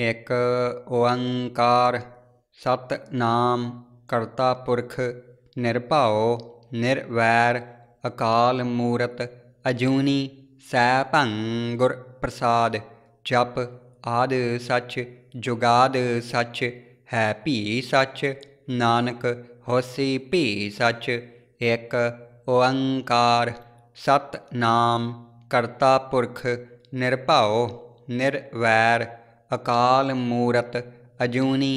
ਇਕ ਓੰਕਾਰ ਨਾਮ ਕਰਤਾ ਪੁਰਖ ਨਿਰਭਾਉ ਨਿਰਵੈਰ ਅਕਾਲ ਮੂਰਤ ਅਜੂਨੀ ਸੈ ਭੰ ਗੁਰ ਪ੍ਰਸਾਦ ਜਪ ਆਦ ਸੱਚ ਜੁਗਾਦ ਸੱਚ ਹੈ ਭੀ ਸੱਚ ਨਾਨਕ ਹੋਸੀ ਭੀ ਸੱਚ ਇਕ ਓੰਕਾਰ ਸਤ ਨਾਮ ਕਰਤਾ ਪੁਰਖ ਨਿਰਭਾਉ ਨਿਰਵੈਰ ਅਕਾਲ ਮੂਰਤ ਅਜੂਨੀ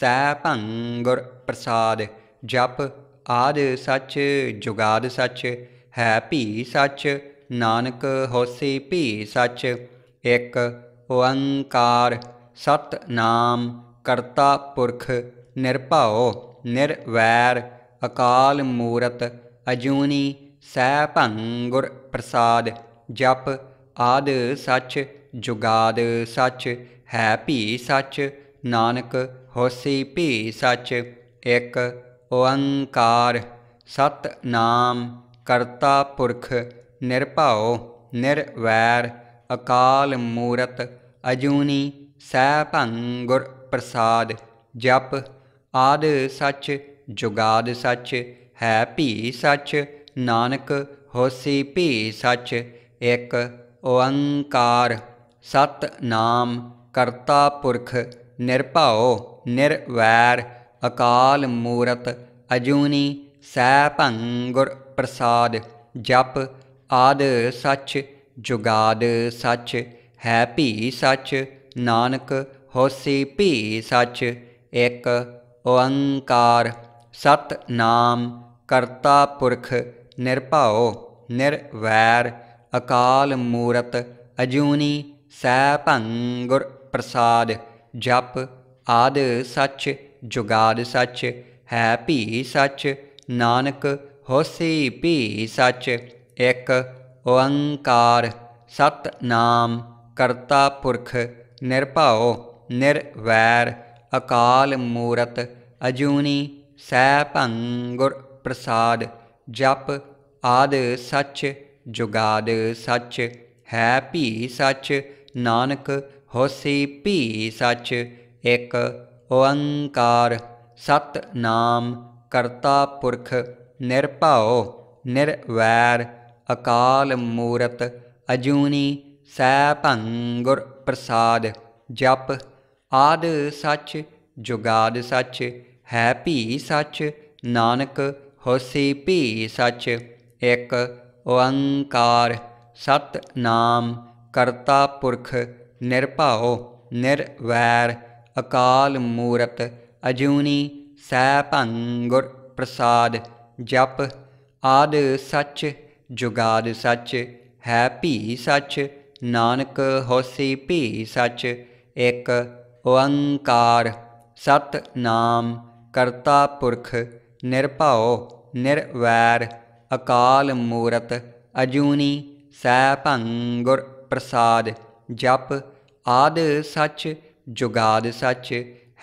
ਸੈ ਭੰਗੁਰ ਪ੍ਰਸਾਦ ਜਪ ਆਦ ਸੱਚ ਜੁਗਾਦ ਸੱਚ ਹੈ ਭੀ ਸੱਚ ਨਾਨਕ ਹੋਸੀ ਭੀ ਸੱਚ ਇੱਕ ਓੰਕਾਰ ਸਤ ਨਾਮ ਕਰਤਾ ਪੁਰਖ ਨਿਰਭਉ ਨਿਰਵੈਰ ਅਕਾਲ ਮੂਰਤ ਅਜੂਨੀ ਸੈ ਭੰਗੁਰ ਪ੍ਰਸਾਦ ਜਪ ਆਦ ਸੱਚ ਜੁਗਾਦ ਸੱਚ ਹੈ ਭੀ ਸੱਚ ਨਾਨਕ ਹੋਸੀ ਭੀ ਸੱਚ ਇੱਕ ਓੰਕਾਰ ਸਤ ਨਾਮ ਕਰਤਾ ਪੁਰਖ ਨਿਰਭਾਉ ਨਿਰਵੈਰ ਅਕਾਲ ਮੂਰਤ ਅਜੂਨੀ ਸੈ ਭੰਗੁਰ ਪ੍ਰਸਾਦ ਜਪ ਆਦ ਸੱਚ ਜੁਗਾਦ ਸੱਚ ਹੈ ਭੀ ਸੱਚ ਨਾਨਕ ਹੋਸੀ ਭੀ ਸੱਚ ਇੱਕ ਓੰਕਾਰ ਸਤ ਨਾਮ ਕਰਤਾ ਪੁਰਖ ਨਿਰਭਉ ਨਿਰਵੈਰ ਅਕਾਲ ਮੂਰਤ ਅਜੂਨੀ ਸੈ ਭੰਗੁਰ ਪ੍ਰਸਾਦ ਜਪ ਆਦ ਸੱਚ ਜੁਗਾਦ ਸੱਚ ਹੈ ਭੀ ਸੱਚ ਨਾਨਕ ਹੋਸੀ ਭੀ ਸੱਚ ਇਕ ਓੰਕਾਰ ਸਤ ਨਾਮ ਕਰਤਾ ਪੁਰਖ ਨਿਰਭਉ ਨਿਰਵੈਰ ਅਕਾਲ ਮੂਰਤ ਅਜੂਨੀ ਸੈ ਭੰਗੁਰ ਪ੍ਰਸਾਦ ਜਪ ਆਦ ਸੱਚ ਜੁਗਾਦ ਸੱਚ ਹੈ ਭੀ ਸੱਚ ਨਾਨਕ ਹੋਸੀ ਭੀ ਸੱਚ ਇੱਕ ਓੰਕਾਰ ਸਤ ਨਾਮ ਕਰਤਾ ਪੁਰਖ ਨਿਰਭਾਉ ਨਿਰਵੈਰ ਅਕਾਲ ਮੂਰਤ ਅਜੂਨੀ ਸੈ ਭੰਗੁਰ ਪ੍ਰਸਾਦ ਜਪ ਆਦ ਸੱਚ ਜੁਗਾਦ ਸੱਚ ਹੈ ਭੀ ਸੱਚ ਨਾਨਕ ਹੋਸੀ ਭੀ ਸੱਚ ਇੱਕ ਓੰਕਾਰ ਸਤ ਨਾਮ ਕਰਤਾ ਪੁਰਖ ਨਿਰਭਾਉ ਨਿਰਵੈਰ ਅਕਾਲ ਮੂਰਤ ਅਜੂਨੀ ਸੈ ਭੰਗੁਰ ਪ੍ਰਸਾਦ ਜਪ ਆਦ ਸੱਚ ਜੁਗਾਦ ਸੱਚ ਹੈ ਭੀ ਸੱਚ ਨਾਨਕ ਹੋਸੀ ਭੀ ਸੱਚ ਇੱਕ ਓੰਕਾਰ ਸਤ ਨਾਮ ਕਰਤਾ ਪੁਰਖ ਨਿਰਭਾਉ ਨਿਰਵੈਰ ਅਕਾਲ ਮੂਰਤ ਅਜੂਨੀ ਸੈ ਭੰਗੁਰ ਪ੍ਰਸਾਦ ਜਪ ਆਦ ਸੱਚ ਜੁਗਾਦ ਸੱਚ ਹੈ ਭੀ ਸੱਚ ਨਾਨਕ ਹੋਸੀ ਭੀ ਸੱਚ ਇਕ ਓੰਕਾਰ ਸਤ ਨਾਮ ਕਰਤਾ ਪੁਰਖ ਨਿਰਭਉ ਨਿਰਵੈਰ ਅਕਾਲ ਮੂਰਤ ਅਜੂਨੀ ਸੈ ਭੰਗੁਰ ਪ੍ਰਸਾਦ ਜਪ ਆਦ ਸੱਚ ਜੁਗਾਦ ਸੱਚ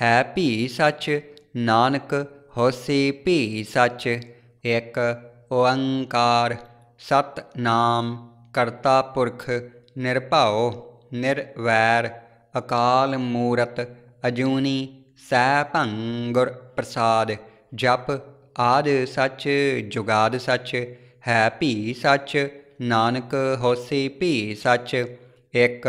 ਹੈ ਭੀ ਸੱਚ ਨਾਨਕ ਹੋਸੀ ਭੀ ਸੱਚ ਇੱਕ ਓੰਕਾਰ ਸਤ ਨਾਮ ਕਰਤਾ ਪੁਰਖ ਨਿਰਭਾਉ ਨਿਰਵੈਰ ਅਕਾਲ ਮੂਰਤ ਅਜੂਨੀ ਸੈ ਭੰਗੁਰ ਪ੍ਰਸਾਦ ਜਪ ਆਦ ਸੱਚ ਜੁਗਾਦ ਸੱਚ ਹੈ ਭੀ ਸੱਚ ਨਾਨਕ ਹੋਸੀ ਭੀ ਸੱਚ ਇੱਕ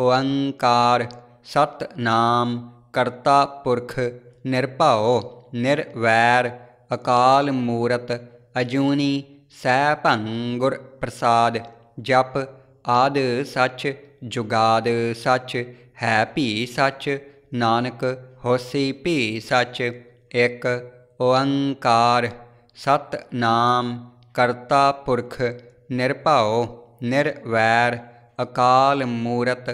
ਓੰਕਾਰ ਸਤਨਾਮ ਕਰਤਾ ਪੁਰਖ ਨਿਰਭਉ ਨਿਰਵੈਰ ਅਕਾਲ ਮੂਰਤ ਅਜੂਨੀ ਸੈ ਭੰਗੁਰ ਪ੍ਰਸਾਦ ਜਪ ਆਦ ਸੱਚ ਜੁਗਾਦ ਸੱਚ ਹੈ ਭੀ ਸੱਚ ਨਾਨਕ ਹੋਸੀ ਭੀ ਸੱਚ ਇੱਕ ਓੰਕਾਰ ਸਤਨਾਮ ਕਰਤਾ ਪੁਰਖ ਨਿਰਭਉ ਨਿਰਵੈਰ ਅਕਾਲ ਮੂਰਤ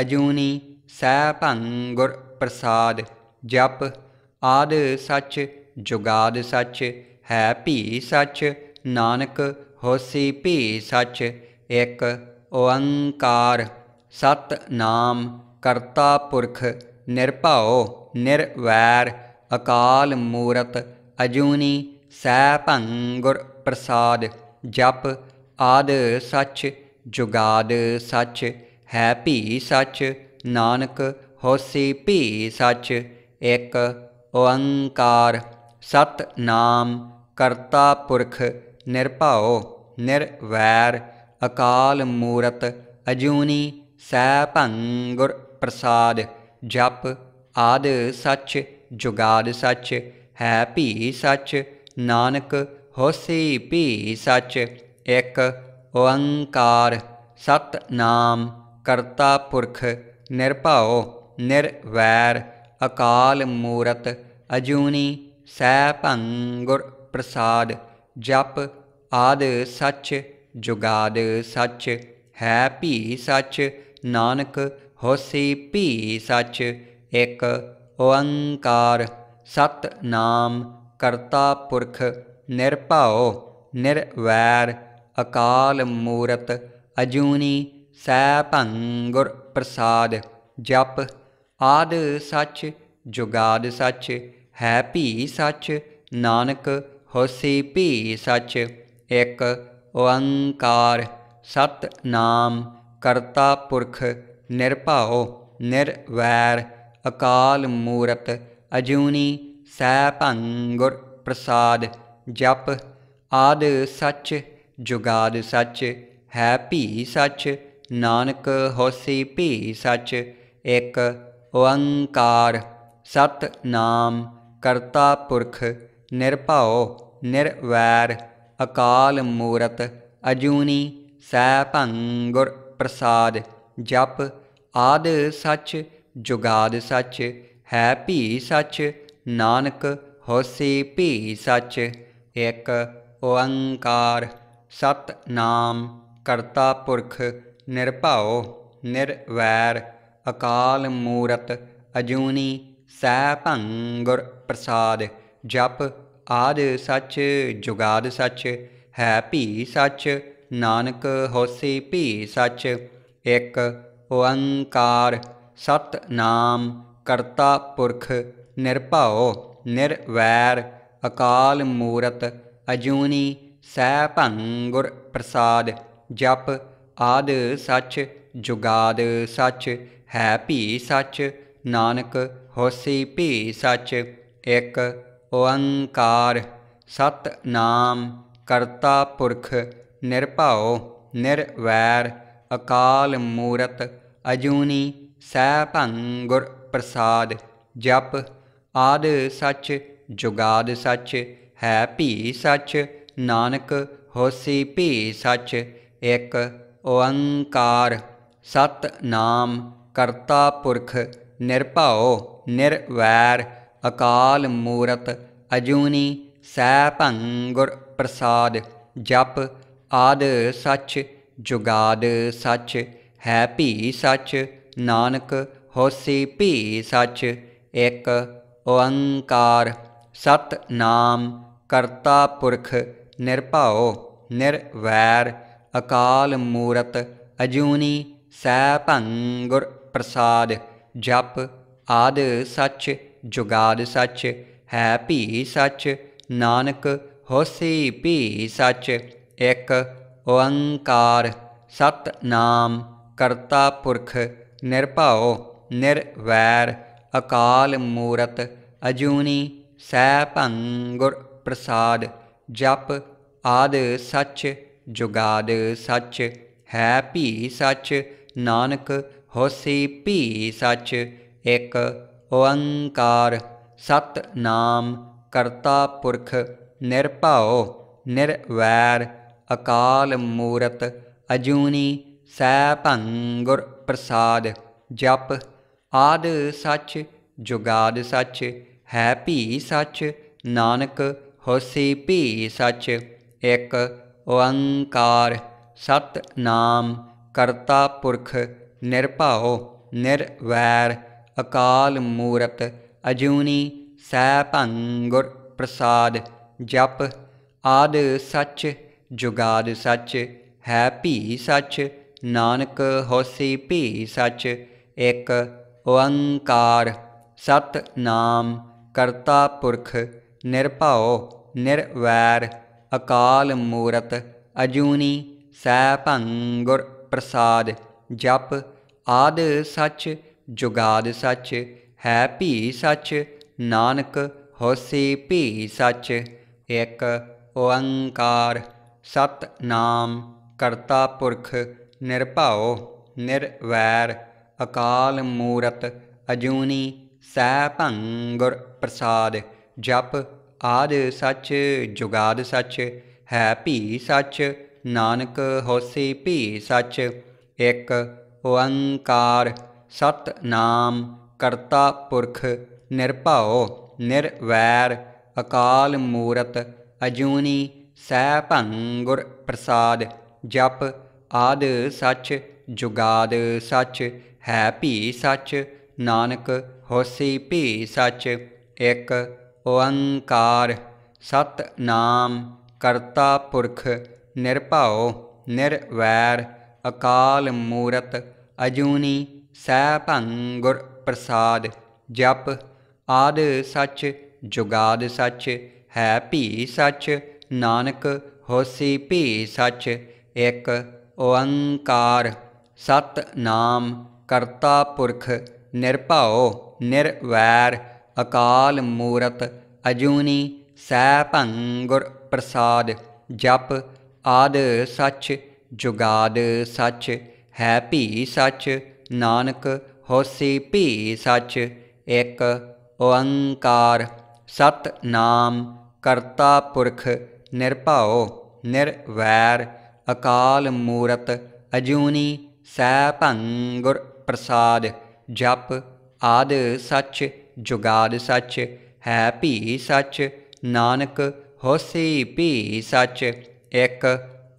ਅਜੂਨੀ ਸੈ ਭੰਗੁਰ ਪ੍ਰਸਾਦ ਜਪ ਆਦ ਸੱਚ ਜੁਗਾਦ ਸੱਚ ਹੈ ਭੀ ਸੱਚ ਨਾਨਕ ਹੋਸੀ ਭੀ ਸੱਚ ਇਕ ਓੰਕਾਰ ਸਤ ਨਾਮ ਕਰਤਾ ਪੁਰਖ ਨਿਰਭਉ ਨਿਰਵੈਰ ਅਕਾਲ ਮੂਰਤ ਅਜੂਨੀ ਸੈ ਭੰਗੁਰ ਪ੍ਰਸਾਦ ਜਪ ਆਦ ਸੱਚ ਜੁਗਾਦ ਸੱਚ ਹੈ ਭੀ ਸੱਚ ਨਾਨਕ ਹੋਸੀ ਭੀ ਸੱਚ ਇੱਕ ਓੰਕਾਰ ਸਤ ਨਾਮ ਕਰਤਾ ਪੁਰਖ ਨਿਰਭਾਉ ਨਿਰਵੈਰ ਅਕਾਲ ਮੂਰਤ ਅਜੂਨੀ ਸੈ ਭੰਗੁਰ ਪ੍ਰਸਾਦ ਜਪ ਆਦ ਸੱਚ ਜੁਗਾਦ ਸੱਚ ਹੈ ਭੀ ਸੱਚ ਨਾਨਕ ਹੋਸੀ ਭੀ ਸੱਚ ਇੱਕ ਓੰਕਾਰ ਸਤ ਨਾਮ ਕਰਤਾ ਪੁਰਖ ਨਿਰਭਾਉ ਨਿਰਵੈਰ ਅਕਾਲ ਮੂਰਤ ਅਜੂਨੀ ਸੈ ਭੰਗੁਰ ਪ੍ਰਸਾਦ ਜਪ ਆਦ ਸੱਚ ਜੁਗਾਦ ਸੱਚ ਹੈ ਭੀ ਸੱਚ ਨਾਨਕ ਹੋਸੀ ਭੀ ਸੱਚ ਇਕ ਓੰਕਾਰ ਸਤ ਨਾਮ ਕਰਤਾ ਪੁਰਖ ਨਿਰਭਾਉ ਨਿਰਵੈਰ ਅਕਾਲ ਮੂਰਤ ਅਜੂਨੀ ਸੈ ਭੰਗੁਰ ਪ੍ਰਸਾਦ ਜਪ ਆਦ ਸੱਚ ਜੁਗਾਦ ਸੱਚ ਹੈ ਭੀ ਸੱਚ ਨਾਨਕ ਹੋਸੀ ਭੀ ਸੱਚ ਇੱਕ ਓੰਕਾਰ ਸਤ ਨਾਮ ਕਰਤਾ ਪੁਰਖ ਨਿਰਭਾਉ ਨਿਰਵੈਰ ਅਕਾਲ ਮੂਰਤ ਅਜੂਨੀ ਸੈ ਭੰਗੁਰ ਪ੍ਰਸਾਦ ਜਪ ਆਦ ਸੱਚ ਜੁਗਾਦ ਸੱਚ ਹੈ ਭੀ ਸੱਚ ਨਾਨਕ ਹੋਸੀ ਭੀ ਸੱਚ ਇੱਕ ਓੰਕਾਰ ਸਤ ਨਾਮ ਕਰਤਾ ਪੁਰਖ ਨਿਰਭਉ ਨਿਰਵੈਰ ਅਕਾਲ ਮੂਰਤ ਅਜੂਨੀ ਸੈ ਭੰਗੁਰ ਪ੍ਰਸਾਦ ਜਪ ਆਦ ਸੱਚ ਜੁਗਾਦ ਸੱਚ ਹੈ ਭੀ ਸੱਚ ਨਾਨਕ ਹੋਸੀ ਭੀ ਸੱਚ ਇੱਕ ਓੰਕਾਰ ਸਤ ਨਾਮ ਕਰਤਾ ਪੁਰਖ ਨਿਰਭਾਉ ਨਿਰਵੈਰ ਅਕਾਲ ਮੂਰਤ ਅਜੂਨੀ ਸੈ ਭੰਗੁਰ ਪ੍ਰਸਾਦ ਜਪ ਆਦ ਸੱਚ ਜੁਗਾਦ ਸੱਚ ਹੈ ਭੀ ਸੱਚ ਨਾਨਕ ਹੋਸੀ ਭੀ ਸੱਚ ਇੱਕ ਓੰਕਾਰ ਸਤ ਨਾਮ ਕਰਤਾ ਪੁਰਖ ਨਿਰਭਉ ਨਿਰਵੈਰ ਅਕਾਲ ਮੂਰਤ ਅਜੂਨੀ ਸੈ ਭੰਗੁਰ ਪ੍ਰਸਾਦ ਜਪ ਆਦ ਸੱਚ ਜੁਗਾਦ ਸੱਚ ਹੈ ਭੀ ਸੱਚ ਨਾਨਕ ਹੋਸੀ ਭੀ ਸੱਚ ਇਕ ਓੰਕਾਰ ਸਤ ਨਾਮ ਕਰਤਾ ਪੁਰਖ ਨਿਰਭਾਉ ਨਿਰਵੈਰ ਅਕਾਲ ਮੂਰਤ ਅਜੂਨੀ ਸੈ ਭੰਗੁਰ ਪ੍ਰਸਾਦ ਜਪ ਆਦ ਸੱਚ ਜੁਗਾਦ ਸੱਚ ਹੈ ਭੀ ਸੱਚ ਨਾਨਕ ਹੋਸੀ ਭੀ ਸੱਚ ਇੱਕ ਓੰਕਾਰ ਸਤ ਨਾਮ ਕਰਤਾ ਪੁਰਖ ਨਿਰਭਉ ਨਿਰਵੈਰ ਅਕਾਲ ਮੂਰਤ ਅਜੂਨੀ ਸੈ ਭੰਗੁਰ ਪ੍ਰਸਾਦ ਜਪ ਆਦ ਸੱਚ ਜੁਗਾਦ ਸੱਚ ਹੈ ਭੀ ਸੱਚ ਨਾਨਕ ਹੋਸੀ ਭੀ ਸੱਚ ਇੱਕ ਓੰਕਾਰ ਸਤ ਨਾਮ ਕਰਤਾ ਪੁਰਖ ਨਿਰਭਉ ਨਿਰਵੈਰ ਅਕਾਲ ਮੂਰਤ ਅਜੂਨੀ ਸੈ ਭੰਗੁਰ ਪ੍ਰਸਾਦ ਜਪ ਆਦ ਸੱਚ ਜੁਗਾਦ ਸੱਚ ਹੈ ਭੀ ਸੱਚ ਨਾਨਕ ਹੋਸੀ ਭੀ ਸੱਚ ਇਕ ਓੰਕਾਰ ਸਤ ਨਾਮ ਕਰਤਾ ਪੁਰਖ ਨਿਰਭਉ ਨਿਰਵੈਰ ਅਕਾਲ ਮੂਰਤ ਅਜੂਨੀ ਸੈ ਭੰਗੁਰ ਪ੍ਰਸਾਦ ਜਪ ਆਦ ਸੱਚ ਜੁਗਾਦ ਸੱਚ ਹੈ ਭੀ ਸੱਚ ਨਾਨਕ ਹੋਸੀ ਭੀ ਸੱਚ ਇੱਕ ਓੰਕਾਰ ਸਤ ਨਾਮ ਕਰਤਾ ਪੁਰਖ ਨਿਰਭਾਉ ਨਿਰਵੈਰ ਅਕਾਲ ਮੂਰਤ ਅਜੂਨੀ ਸੈ ਭੰਗੁਰ ਪ੍ਰਸਾਦ ਜਪ ਆਦ ਸੱਚ ਜੁਗਾਦ ਸੱਚ ਹੈ ਭੀ ਸੱਚ ਨਾਨਕ ਹੋਸੀ ਭੀ ਸਚ ਇੱਕ ਓੰਕਾਰ ਸਤ ਨਾਮ ਕਰਤਾ ਪੁਰਖ ਨਿਰਭਾਉ ਨਿਰਵੈਰ ਅਕਾਲ ਮੂਰਤ ਅਜੂਨੀ ਸੈ ਭੰਗੁਰ ਪ੍ਰਸਾਦ ਜਪ ਆਦ ਸਚ ਜੁਗਾਦ ਸਚ ਹੈ ਭੀ ਸਚ ਨਾਨਕ ਹੋਸੀ ਭੀ ਸਚ ਇੱਕ ਓੰਕਾਰ ਸਤ ਨਾਮ ਕਰਤਾ ਪੁਰਖ ਨਿਰਭਉ ਨਿਰਵੈਰ ਅਕਾਲ ਮੂਰਤ ਅਜੂਨੀ ਸੈ ਭੰਗੁਰ ਪ੍ਰਸਾਦ ਜਪ ਆਦ ਸੱਚ ਜੁਗਾਦ ਸੱਚ ਹੈ ਭੀ ਸੱਚ ਨਾਨਕ ਹੋਸੀ ਭੀ ਸੱਚ ਇਕ ਓੰਕਾਰ ਸਤ ਨਾਮ ਕਰਤਾ ਪੁਰਖ ਨਿਰਭਉ ਨਿਰਵੈਰ ਅਕਾਲ ਮੂਰਤ ਅਜੂਨੀ ਸੈ ਭੰਗੁਰ ਪ੍ਰਸਾਦ ਜਪ ਆਦ ਸੱਚ ਜੁਗਾਦ ਸੱਚ ਹੈ ਭੀ ਸੱਚ ਨਾਨਕ ਹੋਸੀ ਭੀ ਸੱਚ ਇੱਕ ਓੰਕਾਰ ਸਤ ਨਾਮ ਕਰਤਾ ਪੁਰਖ ਨਿਰਭਉ ਨਿਰਵੈਰ ਅਕਾਲ ਮੂਰਤ ਅਜੂਨੀ ਸੈ ਭੰਗੁਰ ਪ੍ਰਸਾਦ ਜਪ ਆਦ ਸੱਚ ਜੁਗਾਦ ਸੱਚ ਹੈ ਭੀ ਸੱਚ ਨਾਨਕ ਹੋਸੀ ਭੀ ਸੱਚ ਇੱਕ ਓੰਕਾਰ ਸਤਨਾਮ ਕਰਤਾ ਪੁਰਖ ਨਿਰਭਾਉ ਨਿਰਵੈਰ ਅਕਾਲ ਮੂਰਤ ਅਜੂਨੀ ਸੈ ਭੰਗੁਰ ਪ੍ਰਸਾਦ ਜਪ ਆਦ ਸੱਚ ਜੁਗਾਦ ਸੱਚ ਹੈ ਭੀ ਸੱਚ ਨਾਨਕ ਹੋਸੀ ਭੀ ਸੱਚ ਇੱਕ ਓੰਕਾਰ ਸਤ ਨਾਮ ਕਰਤਾ ਪੁਰਖ ਨਿਰਭਾਉ ਨਿਰਵੈਰ ਅਕਾਲ ਮੂਰਤ ਅਜੂਨੀ ਸੈ ਭੰਗੁਰ ਪ੍ਰਸਾਦ ਜਪ ਆਦ ਸੱਚ ਜੁਗਾਦ ਸੱਚ ਹੈ ਭੀ ਸੱਚ ਨਾਨਕ ਹੋਸੀ ਭੀ ਸੱਚ ਇੱਕ ਓੰਕਾਰ ਸਤ ਨਾਮ ਕਰਤਾ ਪੁਰਖ ਨਿਰਭਾਉ ਨਿਰਵੈਰ ਅਕਾਲ ਮੂਰਤ ਅਜੂਨੀ ਸੈ ਭੰਗੁਰ ਪ੍ਰਸਾਦ ਜਪ ਆਦ ਸੱਚ ਜੁਗਾਦ ਸੱਚ ਹੈ ਭੀ ਸੱਚ ਨਾਨਕ ਹੋਸੀ ਭੀ ਸੱਚ ਇੱਕ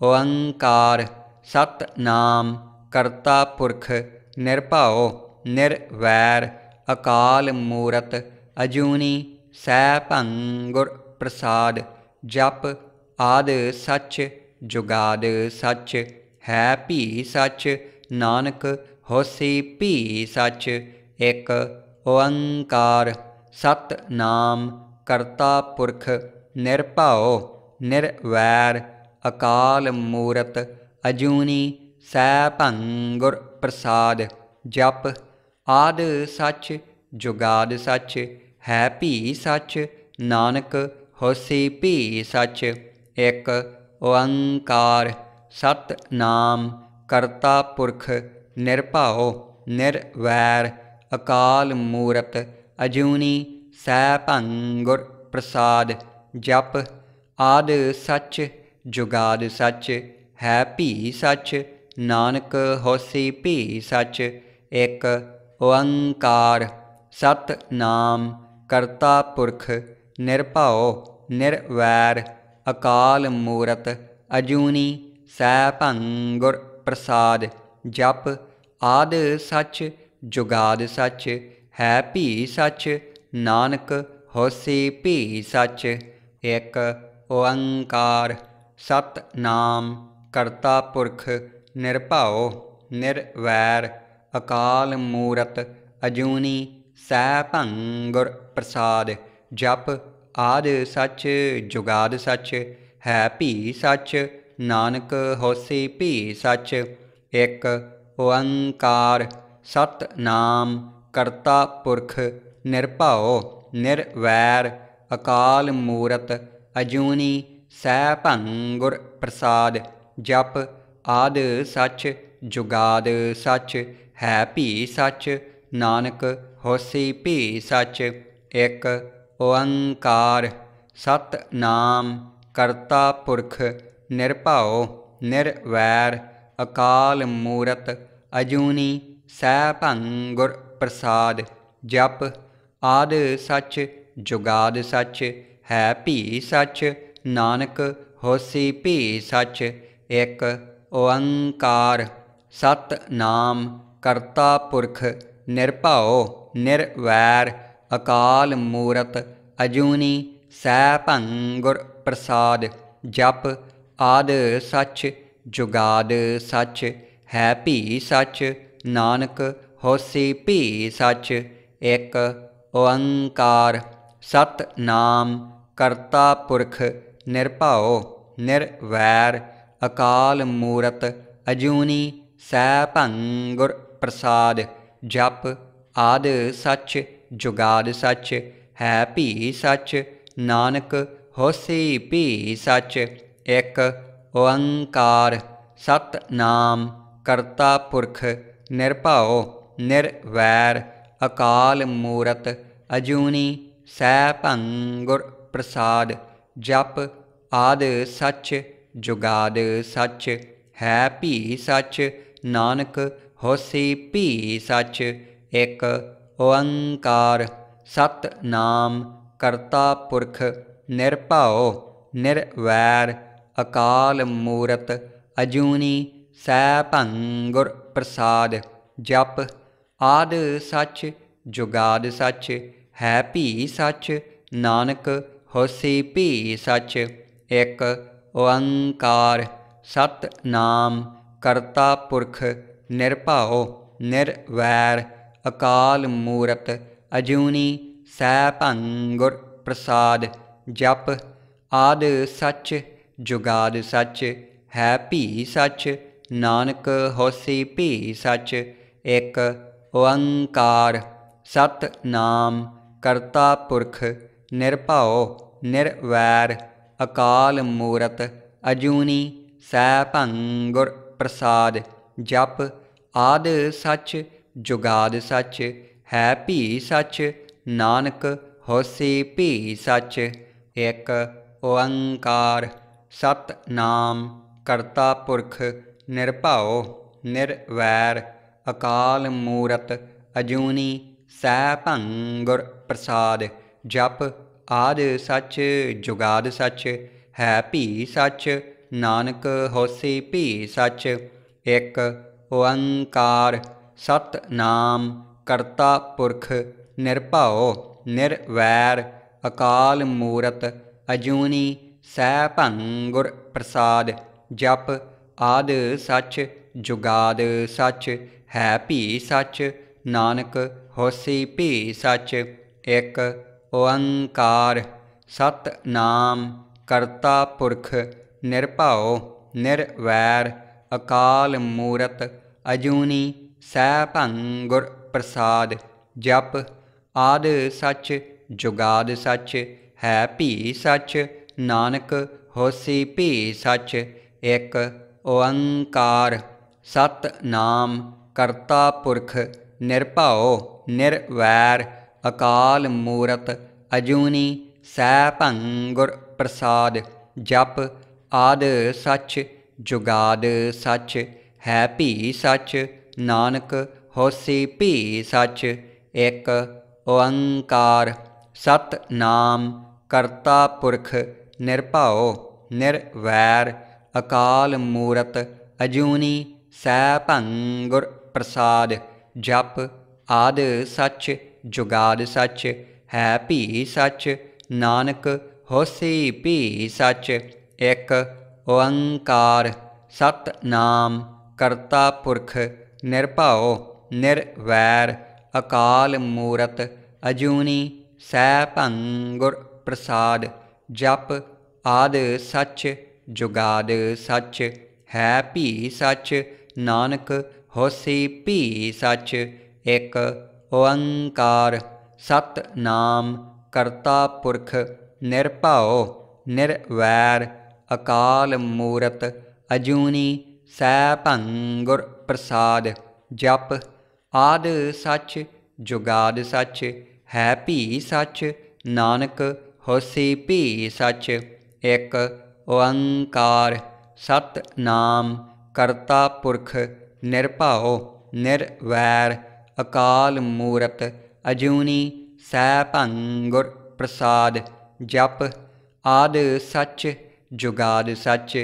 ਓੰਕਾਰ ਸਤ ਨਾਮ ਕਰਤਾ ਪੁਰਖ ਨਿਰਭਾਉ ਨਿਰਵੈਰ ਅਕਾਲ ਮੂਰਤ ਅਜੂਨੀ ਸੈ ਭੰਗੁਰ ਪ੍ਰਸਾਦ ਜਪ ਆਦ ਸੱਚ ਜੁਗਾਦ ਸੱਚ ਹੈ ਭੀ ਸੱਚ ਨਾਨਕ ਹੋਸੀ ਭੀ ਸੱਚ ਇੱਕ ਓੰਕਾਰ ਸਤ ਨਾਮ ਕਰਤਾ ਪੁਰਖ ਨਿਰਭਾਉ ਨਿਰਵੈਰ ਅਕਾਲ ਮੂਰਤ ਅਜੂਨੀ ਸੈ ਭੰਗੁਰ ਪ੍ਰਸਾਦ ਜਪ ਆਦ ਸੱਚ ਜੁਗਾਦ ਸੱਚ ਹੈ ਭੀ ਸੱਚ ਨਾਨਕ ਹੋਸੀ ਭੀ ਸੱਚ ਇੱਕ ਓੰਕਾਰ ਸਤ ਨਾਮ ਕਰਤਾ ਪੁਰਖ ਨਿਰਭਾਉ ਨਿਰਵੈਰ ਅਕਾਲ ਮੂਰਤ ਅਜੂਨੀ ਸੈ ਭੰਗੁਰ ਪ੍ਰਸਾਦ ਜਪ ਆਦ ਸੱਚ ਜੁਗਾਦ ਸੱਚ ਹੈ ਭੀ ਸੱਚ ਨਾਨਕ ਹੋਸੀ ਭੀ ਸੱਚ ਇੱਕ ਓੰਕਾਰ ਸਤ ਨਾਮ ਕਰਤਾ ਪੁਰਖ ਨਿਰਭਉ ਨਿਰਵੈਰ ਅਕਾਲ ਮੂਰਤ ਅਜੂਨੀ ਸੈ ਭੰਗੁਰ ਪ੍ਰਸਾਦ ਜਪ ਆਦ ਸੱਚ ਜੁਗਾਦ ਸੱਚ ਹੈ ਭੀ ਸੱਚ ਨਾਨਕ ਹੋਸੀ ਭੀ ਸੱਚ ਇੱਕ ਓੰਕਾਰ ਸਤ ਨਾਮ ਕਰਤਾ ਪੁਰਖ ਨਿਰਭਾਉ ਨਿਰਵੈਰ ਅਕਾਲ ਮੂਰਤ ਅਜੂਨੀ ਸੈ ਭੰਗੁਰ ਪ੍ਰਸਾਦ ਜਪ ਆਦ ਸੱਚ ਜੁਗਾਦ ਸੱਚ ਹੈ ਭੀ ਸੱਚ ਨਾਨਕ ਹੋਸੀ ਭੀ ਸੱਚ ਇੱਕ ਓੰਕਾਰ ਸਤ ਨਾਮ ਕਰਤਾ ਪੁਰਖ ਨਿਰਭਉ ਨਿਰਵੈਰ ਅਕਾਲ ਮੂਰਤ ਅਜੂਨੀ ਸੈ ਭੰਗੁਰ ਪ੍ਰਸਾਦ ਜਪ ਆਦ ਸੱਚ ਜੁਗਾਦ ਸੱਚ ਹੈ ਭੀ ਸੱਚ ਨਾਨਕ ਹੋਸੀ ਭੀ ਸੱਚ ਇਕ ਓੰਕਾਰ ਸਤ ਨਾਮ ਕਰਤਾ ਪੁਰਖ ਨਿਰਭਉ ਨਿਰਵੈਰ ਅਕਾਲ ਮੂਰਤ ਅਜੂਨੀ ਸੈਭੰਗੁਰ ਪ੍ਰਸਾਦ ਜਪ ਆਦ ਸੱਚ ਜੁਗਾਦ ਸੱਚ ਹੈ ਭੀ ਸੱਚ ਨਾਨਕ ਹੋਸੀ ਭੀ ਸੱਚ ਇੱਕ ਓੰਕਾਰ ਸਤ ਨਾਮ ਕਰਤਾ ਪੁਰਖ ਨਿਰਭਉ ਨਿਰਵੈਰ ਅਕਾਲ ਮੂਰਤ ਅਜੂਨੀ ਸੈ ਭੰਗੁਰ ਪ੍ਰਸਾਦ ਜਪ ਆਦ ਸੱਚ ਜੁਗਾਦ ਸੱਚ ਹੈ ਭੀ ਸੱਚ ਨਾਨਕ ਹੋਸੀ ਭੀ ਸੱਚ ਇੱਕ ਓੰਕਾਰ ਸਤ ਨਾਮ ਕਰਤਾ ਪੁਰਖ ਨਿਰਭਾਉ ਨਿਰਵੈਰ ਅਕਾਲ ਮੂਰਤ ਅਜੂਨੀ ਸੈ ਭੰਗੁਰ ਪ੍ਰਸਾਦ ਜਪ ਆਦ ਸੱਚ ਜੁਗਾਦ ਸੱਚ ਹੈ ਭੀ ਸੱਚ ਨਾਨਕ ਹੋਸੀ ਭੀ ਸੱਚ ਇੱਕ ਓੰਕਾਰ ਸਤ ਨਾਮ ਕਰਤਾ ਪੁਰਖ ਨਿਰਭਉ ਨਿਰਵੈਰ ਅਕਾਲ ਮੂਰਤ ਅਜੂਨੀ ਸੈ ਭੰਗੁਰ ਪ੍ਰਸਾਦ ਜਪ ਆਦ ਸੱਚ ਜੁਗਾਦ ਸੱਚ ਹੈ ਭੀ ਸੱਚ ਨਾਨਕ ਹੋਸੀ ਭੀ ਸੱਚ ਇਕ ਓੰਕਾਰ ਸਤ ਨਾਮ ਕਰਤਾ ਪੁਰਖ ਨਿਰਭਉ ਨਿਰਵੈਰ ਅਕਾਲ ਮੂਰਤ ਅਜੂਨੀ ਸੈ ਭੰਗੁਰ ਪ੍ਰਸਾਦ ਜਪ ਆਦ ਸੱਚ ਜੁਗਾਦ ਸੱਚ ਹੈ ਭੀ ਸੱਚ ਨਾਨਕ ਹੋਸੀ ਭੀ ਸੱਚ ਇੱਕ ਓੰਕਾਰ ਸਤ ਨਾਮ ਕਰਤਾ ਪੁਰਖ ਨਿਰਭਾਉ ਨਿਰਵੈਰ ਅਕਾਲ ਮੂਰਤ ਅਜੂਨੀ ਸੈ ਭੰਗੁਰ ਪ੍ਰਸਾਦ ਜਪ ਆਦ ਸੱਚ ਜੁਗਾਦ ਸੱਚ ਹੈ ਭੀ ਸੱਚ ਨਾਨਕ ਹੋਸੀ ਭੀ ਸਚ ਇੱਕ ਓੰਕਾਰ ਸਤ ਨਾਮ ਕਰਤਾ ਪੁਰਖ ਨਿਰਭਉ ਨਿਰਵੈਰ ਅਕਾਲ ਮੂਰਤ ਅਜੂਨੀ ਸੈ ਭੰਗੁਰ ਪ੍ਰਸਾਦ ਜਪ ਆਦ ਸੱਚ ਜੁਗਾਦ ਸੱਚ ਹੈ ਭੀ ਸੱਚ ਨਾਨਕ ਹੋਸੀ ਭੀ ਸੱਚ ਇੱਕ ਓੰਕਾਰ ਸਤ ਨਾਮ ਕਰਤਾ ਪੁਰਖ ਨਿਰਭਉ ਨਿਰਵੈਰ ਅਕਾਲ ਮੂਰਤ ਅਜੂਨੀ ਸੈ ਭੰਗੁਰ ਪ੍ਰਸਾਦ ਜਪ ਆਦ ਸੱਚ ਜੁਗਾਦ ਸੱਚ ਹੈ ਭੀ ਸੱਚ ਨਾਨਕ ਹੋਸੀ ਭੀ ਸੱਚ ਇੱਕ ਓੰਕਾਰ ਸਤ ਨਾਮ ਕਰਤਾ ਪੁਰਖ ਨਿਰਭਉ ਨਿਰਵੈਰ ਅਕਾਲ ਮੂਰਤ ਅਜੂਨੀ ਸੈ ਭੰਗੁਰ ਪ੍ਰਸਾਦ ਜਪ ਆਦ ਸੱਚ ਜੁਗਾਦ ਸੱਚ ਹੈ ਭੀ ਸੱਚ ਨਾਨਕ ਹੋਸੀ ਭੀ ਸੱਚ ਇੱਕ ਓੰਕਾਰ ਸਤ ਨਾਮ ਕਰਤਾ ਪੁਰਖ ਨਿਰਭਉ ਨਿਰਵੈਰ ਅਕਾਲ ਮੂਰਤ ਅਜੂਨੀ ਸੈ ਭੰਗੁਰ ਪ੍ਰਸਾਦ ਜਪ ਆਦ ਸੱਚ ਜੁਗਾਦ ਸੱਚ ਹੈ ਭੀ ਸੱਚ ਨਾਨਕ ਹੋਸੀ ਭੀ ਸੱਚ ਇੱਕ ਓੰਕਾਰ ਸਤ ਨਾਮ ਕਰਤਾ ਪੁਰਖ ਨਿਰਭਾਉ ਨਿਰਵੈਰ ਅਕਾਲ ਮੂਰਤ ਅਜੂਨੀ ਸੈ ਭੰਗੁਰ ਪ੍ਰਸਾਦ ਜਪ ਆਦ ਸੱਚ ਜੁਗਾਦ ਸੱਚ ਹੈ ਭੀ ਸੱਚ ਨਾਨਕ ਹੋਸੀ ਭੀ ਸੱਚ ਇਕ ਓੰਕਾਰ ਸਤ ਨਾਮ ਕਰਤਾ ਪੁਰਖ ਨਿਰਭਾਉ ਨਿਰਵੈਰ ਅਕਾਲ ਮੂਰਤ ਅਜੂਨੀ ਸੈ ਭੰਗੁਰ ਪ੍ਰਸਾਦ ਜਪ ਆਦ ਸੱਚ ਜੁਗਾਦ ਸੱਚ ਹੈ ਭੀ ਸੱਚ ਨਾਨਕ ਹੋਸੀ ਭੀ ਸੱਚ ਇਕ ਓੰਕਾਰ ਸਤ ਨਾਮ ਕਰਤਾ ਪੁਰਖ ਨਿਰਭਾਉ ਨਿਰਵੈਰ ਅਕਾਲ ਮੂਰਤ ਅਜੂਨੀ ਸੈ ਭੰਗੁਰ ਪ੍ਰਸਾਦ ਜਪ ਆਦ ਸੱਚ ਜੁਗਾਦ ਸੱਚ ਹੈ ਭੀ ਸੱਚ ਨਾਨਕ ਹੋਸੀ ਭੀ ਸੱਚ ਇੱਕ ਓੰਕਾਰ ਸਤ ਨਾਮ ਕਰਤਾ ਪੁਰਖ ਨਿਰਭਾਉ ਨਿਰਵੈਰ ਅਕਾਲ ਮੂਰਤ ਅਜੂਨੀ ਸੈ ਭੰਗੁਰ ਪ੍ਰਸਾਦ ਜਪ ਆਦ ਸੱਚ ਜੁਗਾਦ ਸੱਚ ਹੈ ਭੀ ਸੱਚ ਨਾਨਕ ਹੋਸੀ ਭੀ ਸੱਚ ਇੱਕ ਓੰਕਾਰ ਸਤ ਨਾਮ ਕਰਤਾ ਪੁਰਖ ਨਿਰਭਾਉ ਨਿਰਵੈਰ ਅਕਾਲ ਮੂਰਤ ਅਜੂਨੀ ਸੈ ਭੰਗੁਰ ਪ੍ਰਸਾਦ ਜਪ ਆਦ ਸੱਚ ਜੁਗਾਦ ਸੱਚ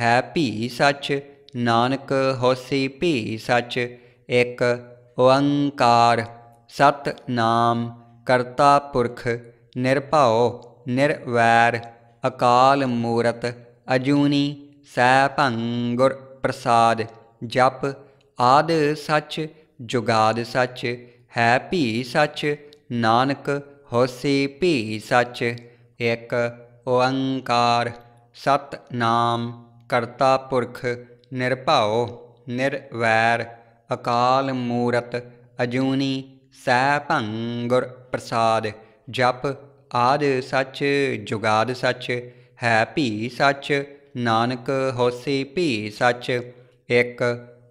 ਹੈ ਭੀ ਸੱਚ ਨਾਨਕ ਹੋਸੀ ਭੀ ਸੱਚ ਇਕ ਓੰਕਾਰ ਸਤ ਨਾਮ ਕਰਤਾ ਪੁਰਖ ਨਿਰਭਾਉ ਨਿਰਵੈਰ ਅਕਾਲ ਮੂਰਤ ਅਜੂਨੀ ਸੈ ਭੰਗੁਰ ਪ੍ਰਸਾਦ ਜਪ ਆਦ ਸੱਚ ਜੁਗਾਦ ਸੱਚ ਹੈ ਭੀ ਸੱਚ ਨਾਨਕ ਹੋਸੀ ਭੀ ਸੱਚ ਇੱਕ ਓੰਕਾਰ ਸਤ ਨਾਮ ਕਰਤਾ ਪੁਰਖ ਨਿਰਭਾਉ ਨਿਰਵੈਰ ਅਕਾਲ ਮੂਰਤ ਅਜੂਨੀ ਸੈ ਭੰਗੁਰ ਪ੍ਰਸਾਦ ਜਪ ਆਦ ਸੱਚ ਜੁਗਾਦ ਸੱਚ ਹੈ ਭੀ ਸੱਚ ਨਾਨਕ ਹੋਸੀ ਭੀ ਸੱਚ ਇੱਕ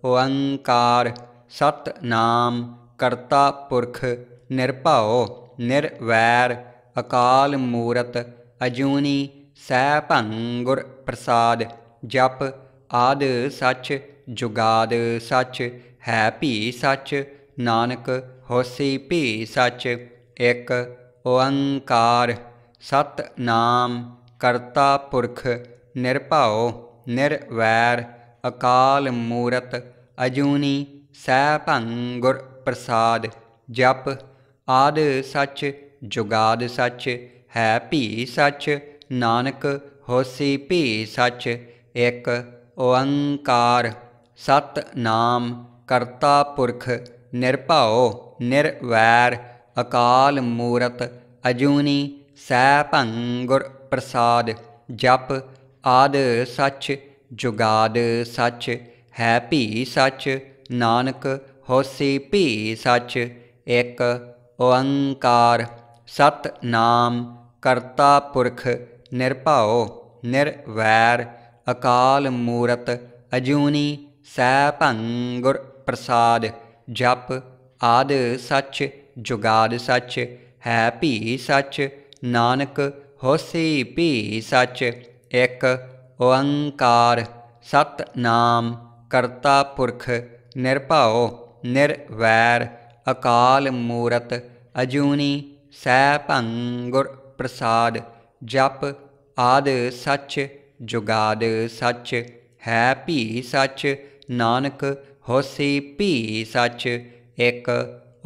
ਓੰਕਾਰ ਸਤ ਨਾਮ ਕਰਤਾ ਪੁਰਖ ਨਿਰਭਉ ਨਿਰਵੈਰ ਅਕਾਲ ਮੂਰਤ ਅਜੂਨੀ ਸੈ ਭੰਗੁਰ ਪ੍ਰਸਾਦ ਜਪ ਆਦ ਸੱਚ ਜੁਗਾਦ ਸੱਚ ਹੈ ਭੀ ਸੱਚ ਨਾਨਕ ਹੋਸੀ ਭੀ ਸੱਚ ਇੱਕ ਓੰਕਾਰ ਸਤ ਨਾਮ ਕਰਤਾ ਪੁਰਖ ਨਿਰਭਾਉ ਨਿਰਵੈਰ ਅਕਾਲ ਮੂਰਤ ਅਜੂਨੀ ਸੈਭੰ ਗੁਰ ਪ੍ਰਸਾਦ ਜਪ ਆਦ ਸੱਚ ਜੁਗਾਦ ਸੱਚ ਹੈ ਭੀ ਸੱਚ ਨਾਨਕ ਹੋਸੀ ਭੀ ਸੱਚ ਇਕ ਓੰਕਾਰ ਸਤ ਨਾਮ ਕਰਤਾ ਪੁਰਖ ਨਿਰਭਾਉ ਨਿਰਵੈਰ ਅਕਾਲ ਮੂਰਤ ਅਜੂਨੀ ਸੈ ਭੰਗੁਰ ਪ੍ਰਸਾਦ ਜਪ ਆਦ ਸੱਚ ਜੁਗਾਦ ਸੱਚ ਹੈ ਭੀ ਸੱਚ ਨਾਨਕ ਹੋਸੀ ਭੀ ਸੱਚ ਇੱਕ ਓੰਕਾਰ ਸਤ ਨਾਮ ਕਰਤਾ ਪੁਰਖ ਨਿਰਭਾਉ ਨਿਰਵੈਰ ਅਕਾਲ ਮੂਰਤ ਅਜੂਨੀ ਸੈ ਭੰਗੁਰ ਪ੍ਰਸਾਦ ਜਪ ਆਦ ਸੱਚ ਜੁਗਾਦ ਸੱਚ ਹੈ ਭੀ ਸੱਚ ਨਾਨਕ ਹੋਸੀ ਭੀ ਸੱਚ ਇੱਕ ਓੰਕਾਰ ਸਤ ਨਾਮ ਕਰਤਾ ਪੁਰਖ ਨਿਰਭਾਉ ਨਿਰਵੈਰ ਅਕਾਲ ਮੂਰਤ ਅਜੂਨੀ ਸੈ ਭੰਗੁਰ ਪ੍ਰਸਾਦ ਜਪ ਆਦ ਸੱਚ ਜੁਗਾਦ ਸੱਚ ਹੈ ਭੀ ਸੱਚ ਨਾਨਕ ਹੋਸੀ ਭੀ ਸੱਚ ਇੱਕ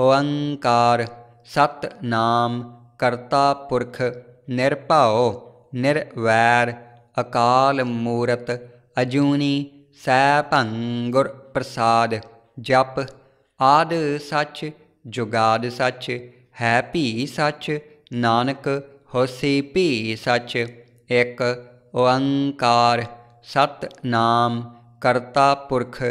ਓੰਕਾਰ ਸਤ ਨਾਮ ਕਰਤਾ ਪੁਰਖ ਨਿਰਭਾਉ ਨਿਰਵੈਰ ਅਕਾਲ ਮੂਰਤ ਅਜੂਨੀ ਸੈ ਭੰਗੁਰ ਪ੍ਰਸਾਦ ਜਪ ਆਦ ਸੱਚ ਜੁਗਾਦ ਸੱਚ ਹੈ ਭੀ ਸੱਚ ਨਾਨਕ ਹੋਸੀ ਭੀ ਸੱਚ ਇੱਕ ਓੰਕਾਰ ਸਤ ਨਾਮ ਕਰਤਾ ਪੁਰਖ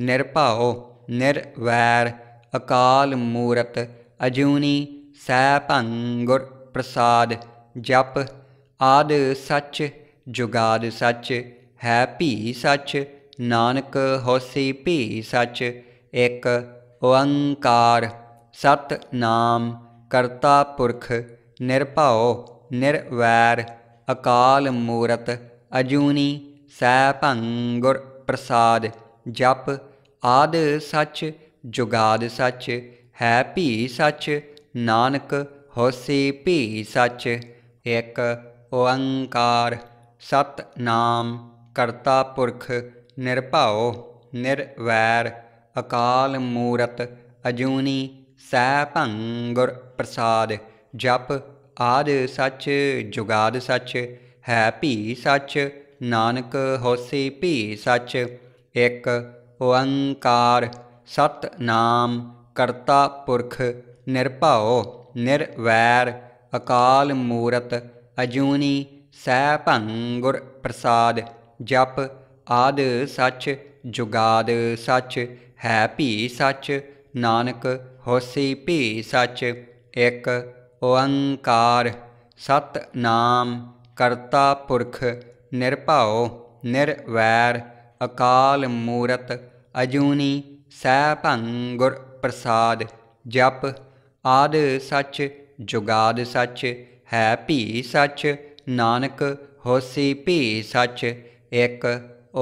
ਨਿਰਭਾਉ ਨਿਰਵੈਰ ਅਕਾਲ ਮੂਰਤ ਅਜੂਨੀ ਸੈ ਭੰਗੁਰ ਪ੍ਰਸਾਦ ਜਪ ਆਦ ਸੱਚ ਜੁਗਾਦ ਸੱਚ ਹੈ ਭੀ ਸੱਚ ਨਾਨਕ ਹੋਸੀ ਭੀ ਸੱਚ ਇੱਕ ਓੰਕਾਰ ਸਤ ਨਾਮ ਕਰਤਾ ਪੁਰਖ ਨਿਰਭਉ ਨਿਰਵੈਰ ਅਕਾਲ ਮੂਰਤ ਅਜੂਨੀ ਸੈ ਭੰਗੁਰ ਪ੍ਰਸਾਦ ਜਪ ਆਦ ਸੱਚ ਜੁਗਾਦ ਸੱਚ ਹੈ ਭੀ ਸੱਚ ਨਾਨਕ ਹੋਸੀ ਭੀ ਸੱਚ ਇੱਕ ਓੰਕਾਰ ਸਤ ਨਾਮ ਕਰਤਾ ਪੁਰਖ ਨਿਰਭਾਉ ਨਿਰਵੈਰ ਅਕਾਲ ਮੂਰਤ ਅਜੂਨੀ ਸੈ ਭੰਗੁਰ ਪ੍ਰਸਾਦ ਜਪ ਆਦ ਸੱਚ ਜੁਗਾਦ ਸੱਚ ਹੈ ਭੀ ਸੱਚ ਨਾਨਕ ਹੋਸੀ ਭੀ ਸੱਚ ਇੱਕ ਓੰਕਾਰ ਸਤ ਨਾਮ ਕਰਤਾ ਪੁਰਖ ਨਿਰਭਾਉ ਨਿਰਵੈਰ ਅਕਾਲ ਮੂਰਤ ਅਜੂਨੀ ਸੈ ਭੰਗੁਰ ਪ੍ਰਸਾਦ ਜਪ ਆਦ ਸੱਚ ਜੁਗਾਦ ਸੱਚ ਹੈ ਭੀ ਸੱਚ ਨਾਨਕ ਹੋਸੀ ਭੀ ਸੱਚ ਇਕ ਓੰਕਾਰ ਸਤ ਨਾਮ ਕਰਤਾ ਪੁਰਖ ਨਿਰਭਾਉ ਨਿਰਵੈਰ ਅਕਾਲ ਮੂਰਤ ਅਜੂਨੀ ਸੈ ਭੰਗੁਰ ਪ੍ਰਸਾਦ ਜਪ ਆਦ ਸੱਚ ਜੁਗਾਦ ਸੱਚ ਹੈ ਭੀ ਸੱਚ ਨਾਨਕ ਹੋਸੀ ਭੀ ਸੱਚ ਇਕ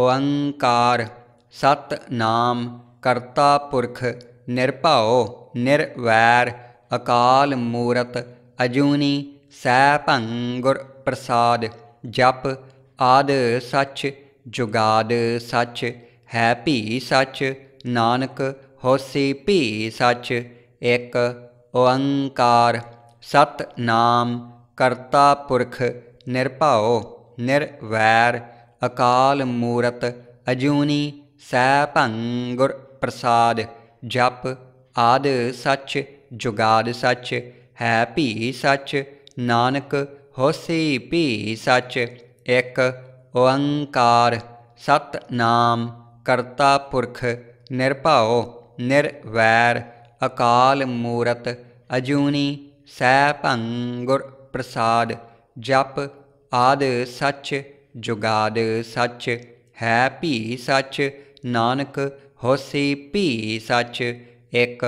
ਓੰਕਾਰ ਸਤ ਨਾਮ ਕਰਤਾ ਪੁਰਖ ਨਿਰਭਉ ਨਿਰਵੈਰ ਅਕਾਲ ਮੂਰਤ ਅਜੂਨੀ ਸੈ ਭੰਗੁਰ ਪ੍ਰਸਾਦ ਜਪ ਆਦ ਸੱਚ ਜੁਗਾਦ ਸੱਚ ਹੈ ਭੀ ਸੱਚ ਨਾਨਕ ਹੋਸੀ ਭੀ ਸੱਚ ਇੱਕ ਓੰਕਾਰ ਸਤ ਨਾਮ ਕਰਤਾ ਪੁਰਖ ਨਿਰਭਾਉ ਨਿਰਵੈਰ ਅਕਾਲ ਮੂਰਤ ਅਜੂਨੀ ਸੈ ਭੰਗੁਰ ਪ੍ਰਸਾਦ ਜਪ ਆਦ ਸੱਚ ਜੁਗਾਦ ਸੱਚ ਹੈ ਭੀ ਸੱਚ ਨਾਨਕ ਹੋਸੀ ਭੀ ਸੱਚ ਇੱਕ ਓੰਕਾਰ ਸਤ ਨਾਮ ਕਰਤਾ ਪੁਰਖ ਨਿਰਭਉ ਨਿਰਵੈਰ ਅਕਾਲ ਮੂਰਤ ਅਜੂਨੀ ਸੈ ਭੰਗੁਰ ਪ੍ਰਸਾਦ ਜਪ ਆਦ ਸੱਚ ਜੁਗਾਦ ਸੱਚ ਹੈ ਭੀ ਸੱਚ ਨਾਨਕ ਹੋਸੀ ਭੀ ਸੱਚ ਇਕ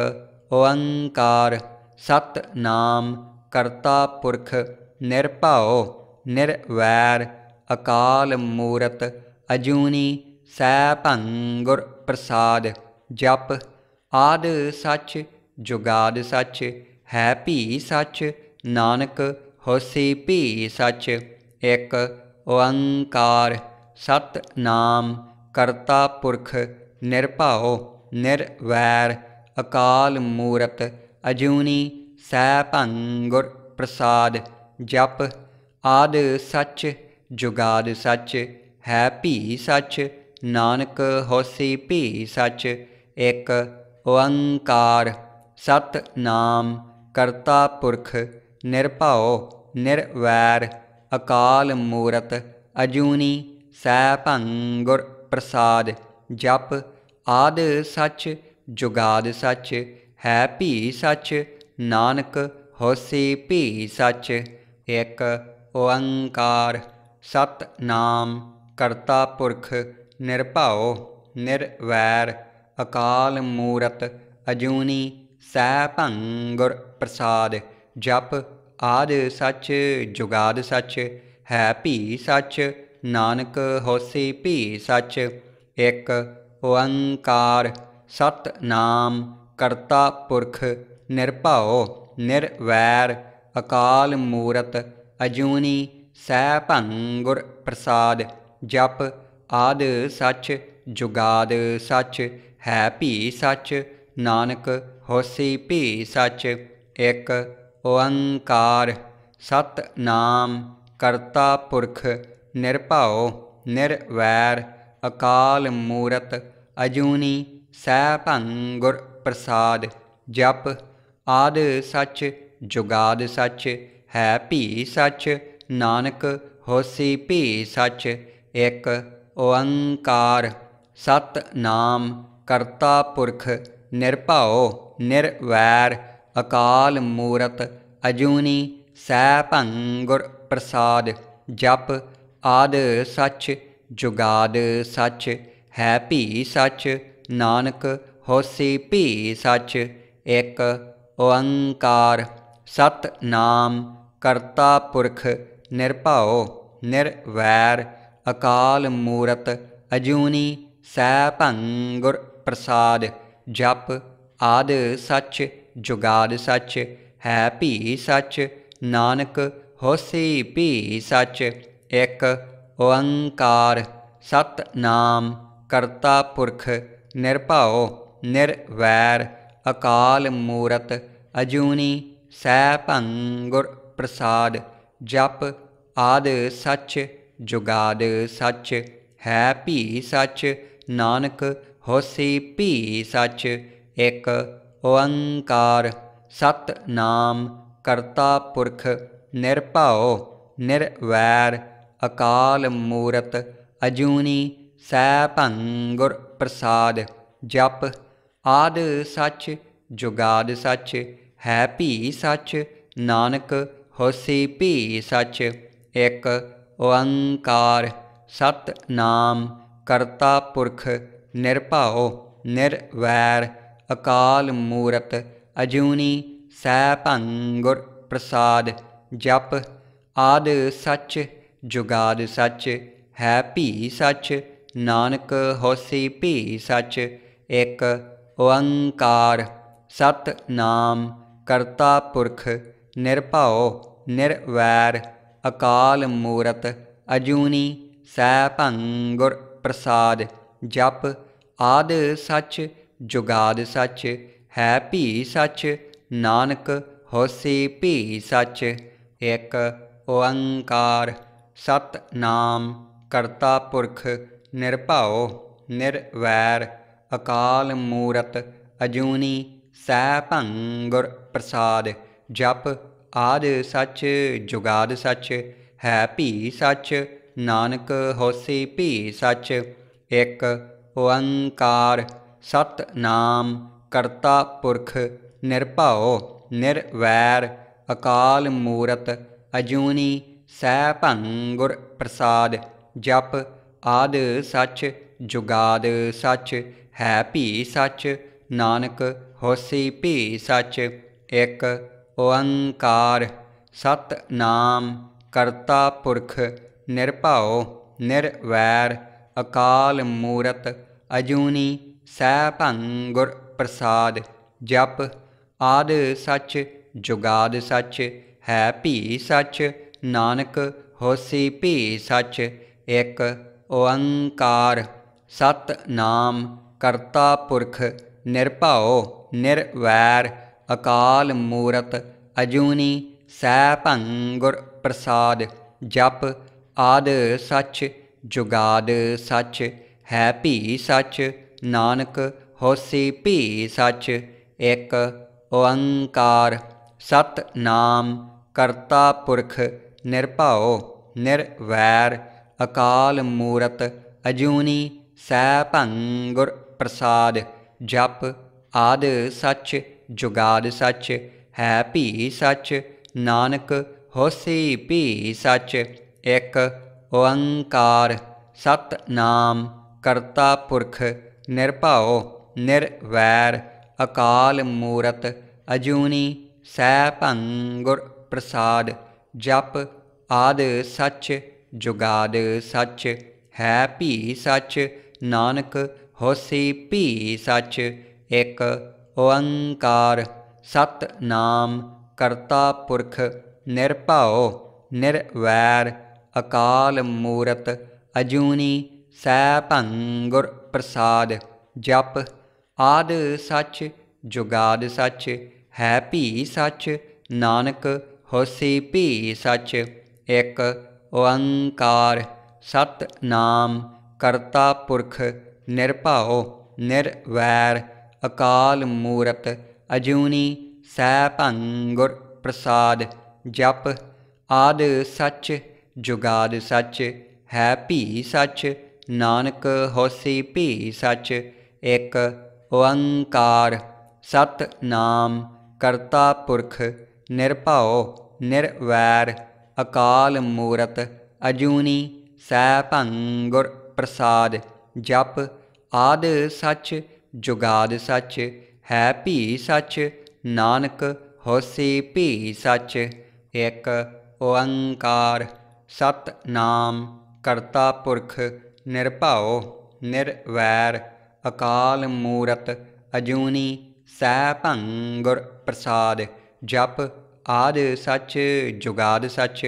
ਓੰਕਾਰ ਸਤ ਨਾਮ ਕਰਤਾ ਪੁਰਖ ਨਿਰਭਉ ਨਿਰਵੈਰ ਅਕਾਲ ਮੂਰਤ ਅਜੂਨੀ ਸੈ ਭੰਗੁਰ ਪ੍ਰਸਾਦ ਜਪ ਆਦ ਸੱਚ ਜੁਗਾਦ ਸੱਚ ਹੈ ਭੀ ਸੱਚ ਨਾਨਕ ਹੋਸੀ ਭੀ ਸੱਚ ਇੱਕ ਓੰਕਾਰ ਸਤ ਨਾਮ ਕਰਤਾ ਪੁਰਖ ਨਿਰਭਾਉ ਨਿਰਵੈਰ ਅਕਾਲ ਮੂਰਤ ਅਜੂਨੀ ਸੈ ਭੰਗੁਰ ਪ੍ਰਸਾਦ ਜਪ ਆਦ ਸੱਚ ਜੁਗਾਦ ਸੱਚ ਹੈ ਭੀ ਸੱਚ ਨਾਨਕ ਹੋਸੀ ਭੀ ਸੱਚ ਇੱਕ ਓੰਕਾਰ ਸਤ ਨਾਮ ਕਰਤਾ ਪੁਰਖ ਨਿਰਭਉ ਨਿਰਵੈਰ ਅਕਾਲ ਮੂਰਤ ਅਜੂਨੀ ਸੈ ਗੁਰ ਪ੍ਰਸਾਦ ਜਪ ਆਦ ਸੱਚ ਜੁਗਾਦ ਸੱਚ ਹੈ ਭੀ ਸੱਚ ਨਾਨਕ ਹੋਸੀ ਭੀ ਸੱਚ ਇੱਕ ਓੰਕਾਰ ਸਤ ਨਾਮ ਕਰਤਾ ਪੁਰਖ ਨਿਰਭਾਉ ਨਿਰਵੈਰ ਅਕਾਲ ਮੂਰਤ ਅਜੂਨੀ ਸੈ ਭੰਗੁਰ ਪ੍ਰਸਾਦ ਜਪ ਆਦ ਸੱਚ ਜੁਗਾਦ ਸੱਚ ਹੈ ਭੀ ਸੱਚ ਨਾਨਕ ਹੋਸੀ ਭੀ ਸੱਚ ਇੱਕ ਓੰਕਾਰ ਸਤ ਨਾਮ ਕਰਤਾ ਪੁਰਖ ਨਿਰਭਉ ਨਿਰਵੈਰ ਅਕਾਲ ਮੂਰਤ ਅਜੂਨੀ ਸੈ ਭੰਗੁਰ ਪ੍ਰਸਾਦ ਜਪ ਆਦ ਸੱਚ ਜੁਗਾਦ ਸੱਚ ਹੈ ਭੀ ਸੱਚ ਨਾਨਕ ਹੋਸੀ ਭੀ ਸੱਚ ਇੱਕ ਓੰਕਾਰ ਸਤ ਨਾਮ ਕਰਤਾ ਪੁਰਖ ਨਿਰਭਾਉ ਨਿਰਵੈਰ ਅਕਾਲ ਮੂਰਤ ਅਜੂਨੀ ਸੈ ਗੁਰ ਪ੍ਰਸਾਦ ਜਪ ਆਦ ਸੱਚ ਜੁਗਾਦ ਸੱਚ ਹੈ ਭੀ ਸੱਚ ਨਾਨਕ ਹੋਸੀ ਭੀ ਸੱਚ ਇੱਕ ਓੰਕਾਰ ਸਤ ਨਾਮ ਕਰਤਾ ਪੁਰਖ ਨਿਰਭਾਉ ਨਿਰਵੈਰ ਅਕਾਲ ਮੂਰਤ ਅਜੂਨੀ ਸੈ ਭੰਗੁਰ ਪ੍ਰਸਾਦ ਜਪ ਆਦ ਸੱਚ ਜੁਗਾਦ ਸੱਚ ਹੈ ਭੀ ਸੱਚ ਨਾਨਕ ਹੋਸੀ ਭੀ ਸੱਚ ਇਕ ਓੰਕਾਰ ਸਤ ਨਾਮ ਕਰਤਾ ਪੁਰਖ ਨਿਰਭਾਉ ਨਿਰਵੈਰ ਅਕਾਲ ਮੂਰਤ ਅਜੂਨੀ ਸੈ ਭੰਗੁਰ ਪ੍ਰਸਾਦ ਜਪ ਆਦ ਸੱਚ ਜੁਗਾਦ ਸੱਚ ਹੈ ਭੀ ਸੱਚ ਨਾਨਕ ਹੋਸੀ ਭੀ ਸੱਚ ਇਕ ਓੰਕਾਰ ਸਤ ਨਾਮ ਕਰਤਾ ਪੁਰਖ ਨਿਰਭਾਉ ਨਿਰਵੈਰ ਅਕਾਲ ਮੂਰਤ ਅਜੂਨੀ ਸੈ ਭੰਗੁਰ ਪ੍ਰਸਾਦ ਜਪ ਆਦ ਸੱਚ ਜੁਗਾਦ ਸੱਚ ਹੈ ਭੀ ਸੱਚ ਨਾਨਕ ਹੋਸੀ ਭੀ ਸੱਚ ਇੱਕ ਓੰਕਾਰ ਸਤ ਨਾਮ ਕਰਤਾ ਪੁਰਖ ਨਿਰਭਾਉ ਨਿਰਵੈਰ ਅਕਾਲ ਮੂਰਤ ਅਜੂਨੀ ਸੈ ਭੰਗੁਰ ਪ੍ਰਸਾਦ ਜਪ ਆਦ ਸੱਚ ਜੁਗਾਦ ਸੱਚ ਹੈ ਭੀ ਸੱਚ ਨਾਨਕ ਹੋਸੀ ਭੀ ਸੱਚ ਇੱਕ ਓੰਕਾਰ ਸਤ ਨਾਮ ਕਰਤਾ ਪੁਰਖ ਨਿਰਭਾਉ ਨਿਰਵੈਰ ਅਕਾਲ ਮੂਰਤ ਅਜੂਨੀ ਸੈ ਭੰਗੁਰ ਪ੍ਰਸਾਦ ਜਪ ਆਦ ਸੱਚ ਜੁਗਾਦ ਸੱਚ ਹੈ ਭੀ ਸੱਚ ਨਾਨਕ ਹੋਸੀ ਭੀ ਸੱਚ ਇਕ ਓੰਕਾਰ ਸਤ ਨਾਮ ਕਰਤਾ ਪੁਰਖ ਨਿਰਭਾਉ ਨਿਰਵੈਰ ਅਕਾਲ ਮੂਰਤ ਅਜੂਨੀ ਸੈ ਭੰਗੁਰ ਪ੍ਰਸਾਦ ਜਪ ਆਦ ਸੱਚ ਜੁਗਾਦ ਸੱਚ ਹੈ ਭੀ ਸੱਚ ਨਾਨਕ ਹੋਸੀ ਭੀ ਸੱਚ ਇੱਕ ਓੰਕਾਰ ਸਤ ਨਾਮ ਕਰਤਾ ਪੁਰਖ ਨਿਰਭਾਉ ਨਿਰਵੈਰ ਅਕਾਲ ਮੂਰਤ ਅਜੂਨੀ ਸੈ ਭੰਗੁਰ ਪ੍ਰਸਾਦ ਜਪ ਆਦ ਸੱਚ ਜੁਗਾਦ ਸੱਚ ਹੈ ਭੀ ਸੱਚ ਨਾਨਕ ਹੋਸੀ ਭੀ ਸੱਚ ਇੱਕ ਓੰਕਾਰ ਸਤ ਨਾਮ ਕਰਤਾ ਪੁਰਖ ਨਿਰਭਉ ਨਿਰਵੈਰ ਅਕਾਲ ਮੂਰਤ ਅਜੂਨੀ ਸੈ ਭੰਗੁਰ ਪ੍ਰਸਾਦ ਜਪ ਆਦ ਸੱਚ ਜੁਗਾਦ ਸੱਚ ਹੈ ਭੀ ਸੱਚ ਨਾਨਕ ਹੋਸੀ ਭੀ ਸੱਚ ਇੱਕ ਓੰਕਾਰ ਸਤ ਨਾਮ ਕਰਤਾ ਪੁਰਖ ਨਿਰਭਾਉ ਨਿਰਵੈਰ ਅਕਾਲ ਮੂਰਤ ਅਜੂਨੀ ਸੈਭੰ ਗੁਰ ਪ੍ਰਸਾਦ ਜਪ ਆਦ ਸੱਚ ਜੁਗਾਦ ਸੱਚ ਹੈ ਭੀ ਸੱਚ ਨਾਨਕ ਹੋਸੀ ਭੀ ਸੱਚ ਇੱਕ ਓੰਕਾਰ ਸਤ ਨਾਮ ਕਰਤਾ ਪੁਰਖ ਨਿਰਭਾਉ ਨਿਰਵੈਰ ਅਕਾਲ ਮੂਰਤ ਅਜੂਨੀ ਸੈ ਭੰਗੁਰ ਪ੍ਰਸਾਦ ਜਪ ਆਦ ਸੱਚ ਜੁਗਾਦ ਸੱਚ ਹੈ ਭੀ ਸੱਚ ਨਾਨਕ ਹੋਸੀ ਭੀ ਸੱਚ ਇੱਕ ਓੰਕਾਰ ਸਤ ਨਾਮ ਕਰਤਾ ਪੁਰਖ ਨਿਰਭਾਉ ਨਿਰਵੈਰ ਅਕਾਲ ਮੂਰਤ ਅਜੂਨੀ ਸੈ ਭੰਗੁਰ ਪ੍ਰਸਾਦ ਜਪ ਆਦ ਸੱਚ ਜੁਗਾਦ ਸੱਚ ਹੈ ਭੀ ਸੱਚ ਨਾਨਕ ਹੋਸੀ ਭੀ ਸੱਚ ਇੱਕ ਓੰਕਾਰ ਸਤ ਨਾਮ ਕਰਤਾ ਪੁਰਖ ਨਿਰਭਾਉ ਨਿਰਵੈਰ ਅਕਾਲ ਮੂਰਤ ਅਜੂਨੀ ਸੈ ਭੰਗੁਰ ਪ੍ਰਸਾਦ ਜਪ ਆਦ ਸੱਚ ਜੁਗਾਦ ਸੱਚ ਹੈ ਭੀ ਸੱਚ ਨਾਨਕ ਹੋਸੀ ਭੀ ਸੱਚ ਇੱਕ ਓੰਕਾਰ ਸਤ ਨਾਮ ਕਰਤਾ ਪੁਰਖ ਨਿਰਭਾਉ ਨਿਰਵੈਰ ਅਕਾਲ ਮੂਰਤ ਅਜੂਨੀ ਸੈ ਭੰਗੁਰ ਪ੍ਰਸਾਦ ਜਪ ਆਦ ਸੱਚ ਜੁਗਾਦ ਸੱਚ ਹੈ ਭੀ ਸੱਚ ਨਾਨਕ ਹੋਸੀ ਭੀ ਸੱਚ ਇੱਕ ਓੰਕਾਰ ਸਤ ਨਾਮ ਕਰਤਾ ਪੁਰਖ ਨਿਰਭਾਉ ਨਿਰਵੈਰ ਅਕਾਲ ਮੂਰਤ ਅਜੂਨੀ ਸੈ ਭੰਗੁਰ ਪ੍ਰਸਾਦ ਜਪ ਆਦ ਸੱਚ ਜੁਗਾਦ ਸੱਚ ਹੈ ਭੀ ਸੱਚ ਨਾਨਕ ਹੋਸੀ ਭੀ ਸੱਚ ਇੱਕ ਓੰਕਾਰ ਸਤ ਨਾਮ ਕਰਤਾ ਪੁਰਖ ਨਿਰਭਉ ਨਿਰਵੈਰ ਅਕਾਲ ਮੂਰਤ ਅਜੂਨੀ ਸੈ ਭੰਗੁਰ ਪ੍ਰਸਾਦ ਜਪ ਆਦ ਸੱਚ ਜੁਗਾਦ ਸੱਚ ਹੈ ਭੀ ਸੱਚ ਨਾਨਕ ਹੋਸੀ ਭੀ ਸੱਚ ਇੱਕ ਓੰਕਾਰ ਸਤ ਨਾਮ ਕਰਤਾ ਪੁਰਖ ਨਿਰਭਾਉ ਨਿਰਵੈਰ ਅਕਾਲ ਮੂਰਤ ਅਜੂਨੀ ਸੈ ਭੰਗੁਰ ਪ੍ਰਸਾਦ ਜਪ ਆਦ ਸੱਚ ਜੁਗਾਦ ਸੱਚ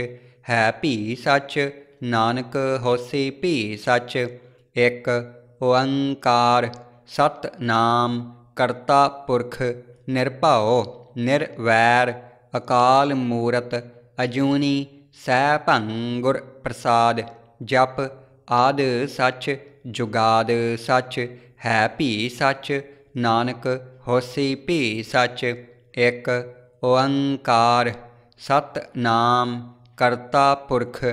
ਹੈ ਭੀ ਸੱਚ ਨਾਨਕ ਹੋਸੀ ਭੀ ਸੱਚ ਇੱਕ ਓੰਕਾਰ ਸਤ ਨਾਮ ਕਰਤਾ ਪੁਰਖ ਨਿਰਭਾਉ ਨਿਰਵੈਰ ਅਕਾਲ ਮੂਰਤ ਅਜੂਨੀ ਸੈ ਭੰਗੁਰ ਪ੍ਰਸਾਦ ਜਪ ਆਦ ਸੱਚ ਜੁਗਾਦ ਸੱਚ ਹੈ ਭੀ ਸੱਚ ਨਾਨਕ ਹੋਸੀ ਭੀ ਸੱਚ ਇਕ ਓੰਕਾਰ ਸਤ ਨਾਮ ਕਰਤਾ ਪੁਰਖ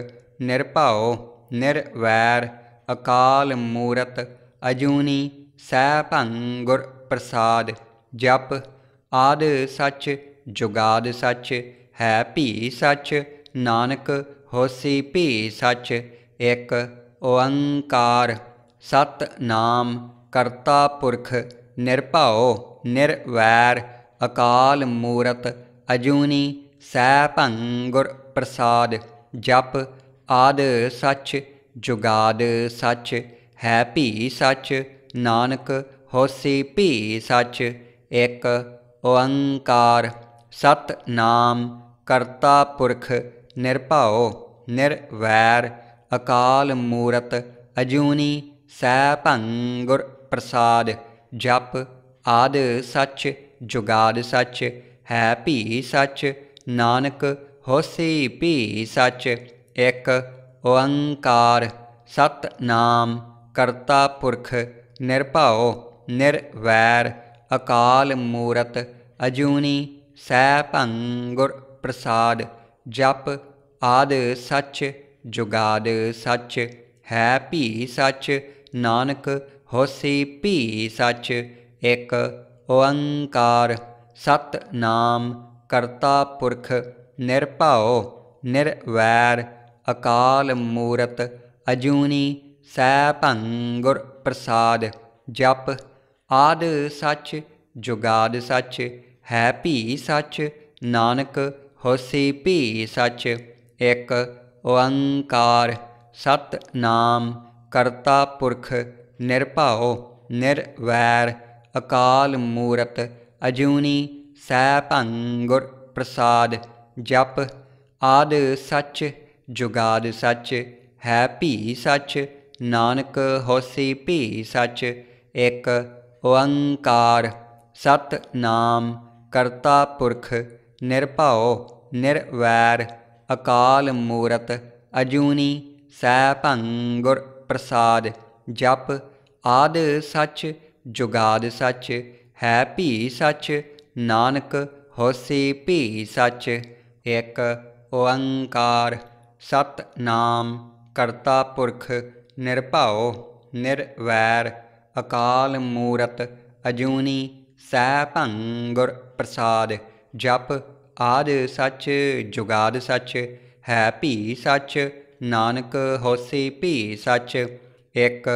ਨਿਰਭਾਉ ਨਿਰਵੈਰ ਅਕਾਲ ਮੂਰਤ ਅਜੂਨੀ ਸੈ ਭੰਗੁਰ ਪ੍ਰਸਾਦ ਜਪ ਆਦ ਸੱਚ ਜੁਗਾਦ ਸੱਚ ਹੈ ਭੀ ਸੱਚ ਨਾਨਕ ਹੋਸੀ ਭੀ ਸੱਚ ਇੱਕ ਓੰਕਾਰ ਸਤ ਨਾਮ ਕਰਤਾ ਪੁਰਖ ਨਿਰਭਉ ਨਿਰਵੈਰ ਅਕਾਲ ਮੂਰਤ ਅਜੂਨੀ ਸੈ ਭੰਗੁਰ ਪ੍ਰਸਾਦ ਜਪ ਆਦ ਸੱਚ ਜੁਗਾਦ ਸੱਚ ਹੈ ਭੀ ਸੱਚ ਨਾਨਕ ਹੋਸੀ ਭੀ ਸੱਚ ਇੱਕ ਓੰਕਾਰ ਸਤ ਨਾਮ ਕਰਤਾ ਪੁਰਖ ਨਿਰਭਾਉ ਨਿਰਵੈਰ ਅਕਾਲ ਮੂਰਤ ਅਜੂਨੀ ਸੈ ਭੰਗੁਰ ਪ੍ਰਸਾਦ ਜਪ ਆਦ ਸੱਚ ਜੁਗਾਦ ਸੱਚ ਹੈ ਭੀ ਸੱਚ ਨਾਨਕ ਹੋਸੀ ਭੀ ਸੱਚ ਇੱਕ ਓੰਕਾਰ ਸਤ ਨਾਮ ਕਰਤਾ ਪੁਰਖ ਨਿਰਭਉ ਨਿਰਵੈਰ ਅਕਾਲ ਮੂਰਤ ਅਜੂਨੀ ਸੈ ਭੰਗੁਰ ਪ੍ਰਸਾਦ ਜਪ ਆਦ ਸੱਚ ਜੁਗਾਦ ਸੱਚ ਹੈ ਭੀ ਸੱਚ ਨਾਨਕ ਹੋਸੀ ਭੀ ਸੱਚ ਇਕ ਓੰਕਾਰ ਸਤ ਨਾਮ ਕਰਤਾ ਪੁਰਖ ਨਿਰਭਉ ਨਿਰਵੈਰ ਅਕਾਲ ਮੂਰਤ ਅਜੂਨੀ ਸੈ ਭੰਗੁਰ ਪ੍ਰਸਾਦ ਜਪ ਆਦ ਸੱਚ ਜੁਗਾਦ ਸੱਚ ਹੈ ਭੀ ਸੱਚ ਨਾਨਕ ਹੋਸੀ ਭੀ ਸੱਚ ਇੱਕ ਓੰਕਾਰ ਸਤ ਨਾਮ ਕਰਤਾ ਪੁਰਖ ਨਿਰਭਾਉ ਨਿਰਵੈਰ ਅਕਾਲ ਮੂਰਤ ਅਜੂਨੀ ਸੈ ਭੰਗੁਰ ਪ੍ਰਸਾਦ ਜਪ ਆਦ ਸੱਚ ਜੁਗਾਦ ਸੱਚ ਹੈ ਭੀ ਸੱਚ ਨਾਨਕ ਹੋਸੀ ਭੀ ਸਚ ਇੱਕ ਓੰਕਾਰ ਸਤ ਨਾਮ ਕਰਤਾ ਪੁਰਖ ਨਿਰਭਉ ਨਿਰਵੈਰ ਅਕਾਲ ਮੂਰਤ ਅਜੂਨੀ ਸੈ ਭੰਗੁਰ ਪ੍ਰਸਾਦ ਜਪ ਆਦ ਸੱਚ ਜੁਗਾਦ ਸੱਚ ਹੈ ਭੀ ਸੱਚ ਨਾਨਕ ਹੋਸੀ ਭੀ ਸੱਚ ਇੱਕ ਓੰਕਾਰ ਸਤ ਨਾਮ ਕਰਤਾ ਪੁਰਖ ਨਿਰਭਉ ਨਿਰਵੈਰ ਅਕਾਲ ਮੂਰਤ ਅਜੂਨੀ ਸੈ ਭੰਗੁਰ ਪ੍ਰਸਾਦ ਜਪ ਆਦ ਸੱਚ ਜੁਗਾਦ ਸੱਚ ਹੈ ਭੀ ਸੱਚ ਨਾਨਕ ਹੋਸੀ ਭੀ ਸੱਚ ਇੱਕ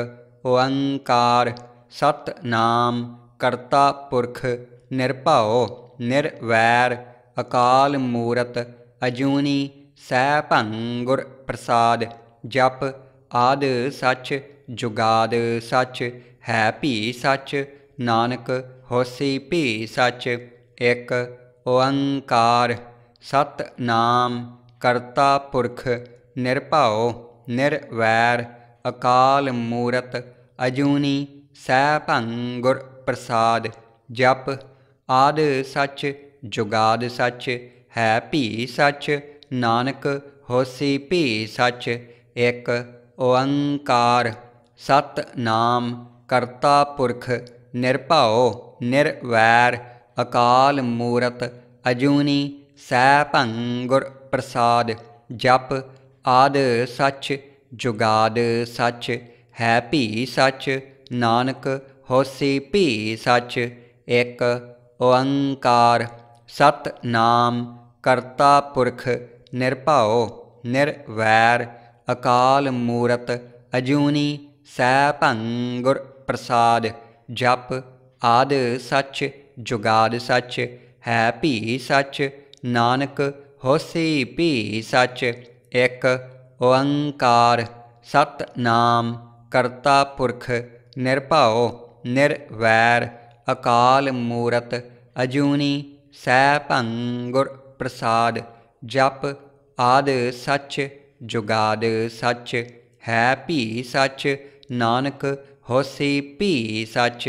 ਓੰਕਾਰ ਸਤ ਨਾਮ ਕਰਤਾ ਪੁਰਖ ਨਿਰਭਉ ਨਿਰਵੈਰ ਅਕਾਲ ਮੂਰਤ ਅਜੂਨੀ ਸੈ ਭੰਗੁਰ ਪ੍ਰਸਾਦ ਜਪ ਆਦ ਸੱਚ ਜੁਗਾਦ ਸੱਚ ਹੈ ਭੀ ਸੱਚ ਨਾਨਕ ਹੋਸੀ ਭੀ ਸੱਚ ਇੱਕ ਓੰਕਾਰ ਸਤ ਨਾਮ ਕਰਤਾ ਪੁਰਖ ਨਿਰਭਾਉ ਨਿਰਵੈਰ ਅਕਾਲ ਮੂਰਤ ਅਜੂਨੀ ਸੈ ਭੰਗੁਰ ਪ੍ਰਸਾਦ ਜਪ ਆਦ ਸੱਚ ਜੁਗਾਦ ਸੱਚ ਹੈ ਭੀ ਸੱਚ ਨਾਨਕ ਹੋਸੀ ਭੀ ਸੱਚ ਇੱਕ ਓੰਕਾਰ ਸਤ ਨਾਮ ਕਰਤਾ ਪੁਰਖ ਨਿਰਭਾਉ ਨਿਰਵੈਰ ਅਕਾਲ ਮੂਰਤ ਅਜੂਨੀ ਸੈ ਭੰਗੁਰ ਪ੍ਰਸਾਦ ਜਪ ਆਦ ਸੱਚ ਜੁਗਾਦ ਸੱਚ ਹੈ ਭੀ ਸਚ ਨਾਨਕ ਹੋਸੀ ਭੀ ਸਚ ਇਕ ਓੰਕਾਰ ਸਤ ਨਾਮ ਕਰਤਾ ਪੁਰਖ ਨਿਰਭਾਉ ਨਿਰਵੈਰ ਅਕਾਲ ਮੂਰਤ ਅਜੂਨੀ ਸੈ ਭੰਗੁਰ ਪ੍ਰਸਾਦ ਜਪ ਆਦ ਸੱਚ ਜੁਗਾਦ ਸੱਚ ਹੈ ਭੀ ਸੱਚ ਨਾਨਕ ਹੋਸੀ ਭੀ ਸੱਚ ਇੱਕ ਓੰਕਾਰ ਸਤ ਨਾਮ ਕਰਤਾ ਪੁਰਖ ਨਿਰਭਾਉ ਨਿਰਵੈਰ ਅਕਾਲ ਮੂਰਤ ਅਜੂਨੀ ਸੈ ਭੰਗੁਰ ਪ੍ਰਸਾਦ ਜਪ ਆਦ ਸੱਚ ਜੁਗਾਦ ਸੱਚ ਹੈ ਭੀ ਸੱਚ ਨਾਨਕ ਹੋਸੀ ਭੀ ਸੱਚ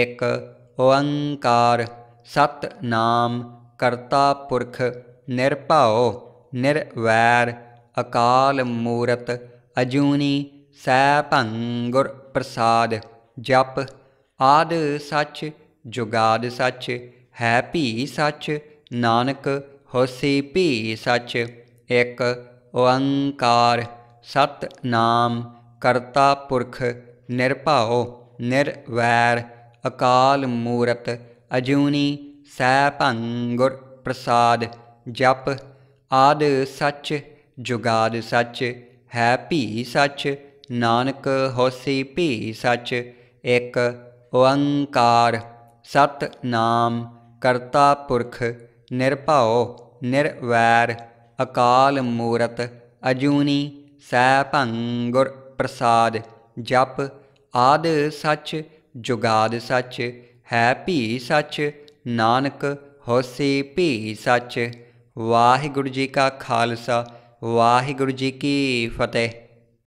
ਇੱਕ ਓੰਕਾਰ ਸਤ ਨਾਮ ਕਰਤਾ ਪੁਰਖ ਨਿਰਭਾਉ ਨਿਰਵੈਰ ਅਕਾਲ ਮੂਰਤ ਅਜੂਨੀ ਸੈ ਭੰਗੁਰ ਪ੍ਰਸਾਦ ਜਪ ਆਦ ਸੱਚ ਜੁਗਾਦ ਸੱਚ ਹੈ ਭੀ ਸੱਚ ਨਾਨਕ ਹੋਸੀ ਭੀ ਸੱਚ ਇੱਕ ਓੰਕਾਰ ਸਤ ਨਾਮ ਕਰਤਾ ਪੁਰਖ ਨਿਰਭਾਉ ਨਿਰਵੈਰ ਅਕਾਲ ਮੂਰਤ ਅਜੂਨੀ ਸੈ ਭੰਗੁਰ ਪ੍ਰਸਾਦ ਜਪ ਆਦ ਸੱਚ ਜੁਗਾਦ ਸੱਚ ਹੈ ਭੀ ਸੱਚ ਨਾਨਕ ਹੋਸੀ ਭੀ ਸੱਚ ਇੱਕ ਓੰਕਾਰ ਸਤ ਨਾਮ ਕਰਤਾ ਪੁਰਖ ਨਿਰਭਾਉ ਨਿਰਵੈਰ ਅਕਾਲ ਮੂਰਤ ਅਜੂਨੀ ਸੈ ਭੰਗੁਰ ਪ੍ਰਸਾਦ ਜਪ ਆਦ ਸੱਚ ਜੁਗਾਦ ਸੱਚ ਹੈ ਭੀ ਸੱਚ ਨਾਨਕ ਹੋਸੀ ਭੀ ਸੱਚ ਵਾਹਿਗੁਰੂ ਜੀ ਕਾ ਖਾਲਸਾ ਵਾਹਿਗੁਰੂ ਜੀ ਕੀ ਫਤਿਹ